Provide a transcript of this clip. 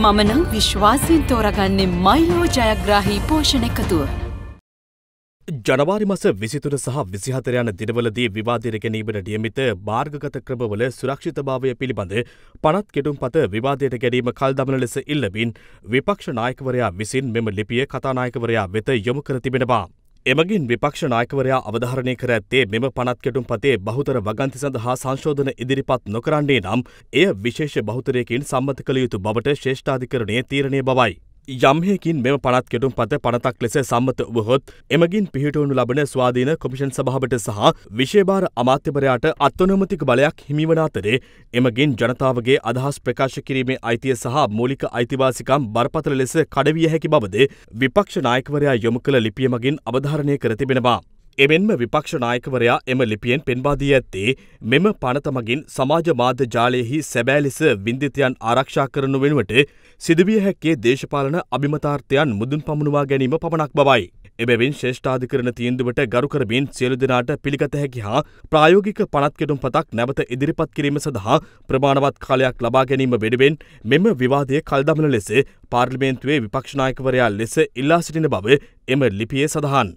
මමනං විශ්වාසයෙන් තෝරගන්නේ Milo ජයග්‍රාහි පෝෂණ එකතුව. ජනවාරි මස විසිතුර සහ විසිහතර යන දිනවලදී විවාදයට ගැනීමට නියමිත මාර්ගගත ක්‍රමවල සුරක්ෂිතභාවය පිළිබඳ පනත් කෙටුම් පත විවාදයට ගැනීම කල් දමන ලෙස ඉල්ලමින් විපක්ෂ නායකවරයා විසින් මෙම ලිපිය කතානායකවරයා වෙත යොමු කර තිබෙනවා. එමගින් විපක්ෂ නායකවරයා අවධාරණය කර ඇත්තේ මෙම පනත්කැටුම් පතේ බහුතර වගන්ති සඳහා සංශෝධන ඉදිරිපත් නොකරන්නේ නම් එය විශේෂ බහුතරයකින් සම්මත කළ යුතු බවට ශ්‍රේෂ්ඨාධිකරණය තීරණය බවයි. යම්හයකින් මෙම පනත් කෙටුම් පත පනතක් ලෙස සම්මත වහොත් එමගින් පිහිටවනු ලබන ස්වාධීන කොමිෂන් සභාවට සහ විශේභාර අමාත්‍යවරයාට අත්වනොමතික බලයක් හිමිවන අතරේ එමගින් ජනතාවගේ අදහස් ප්‍රකාශ කිරීමේ අයිතිය සහ මූලික අයිතිවාසිකම් බරපතල ලෙස කඩවිය හැකි බවද විපක්ෂ නායකවරයා යොමු කළ ලිපියමගින් අවධාරණය කර තිබෙනවා. එමෙන්ම විපක්ෂ නායකවරයා එම ලිපියෙන් පෙන්වා දී ඇත්තේ මෙම පනත මගින් සමාජ මාධ්‍ය ජාලයෙහි සැබෑ ලෙස වින්දිතයන් ආරක්ෂා කරනු වෙනුවට සිදුවිය හැක්කේ දේශපාලන අභිමතාර්ථයන් මුදුන් පමුණවා ගැනීම පමණක් බවයි. එබැවින් ශ්‍රේෂ්ඨාධිකරණ තීන්දුවට ගරුකරමින් සියලු දෙනාට පිළිගත හැකි හා ප්‍රායෝගික පනත් කෙටුම් පතක් නැවත ඉදිරිපත් කිරීම සඳහා ප්‍රමාණවත් කාලයක් ලබා ගැනීම වෙනුවෙන් මෙම විවාදය කල්දමන ලෙස පාර්ලිමේන්තුවේ විපක්ෂනායකවරයා ලෙස ඉල්ලා සිටින බව එම ලිපියේ සඳහන්.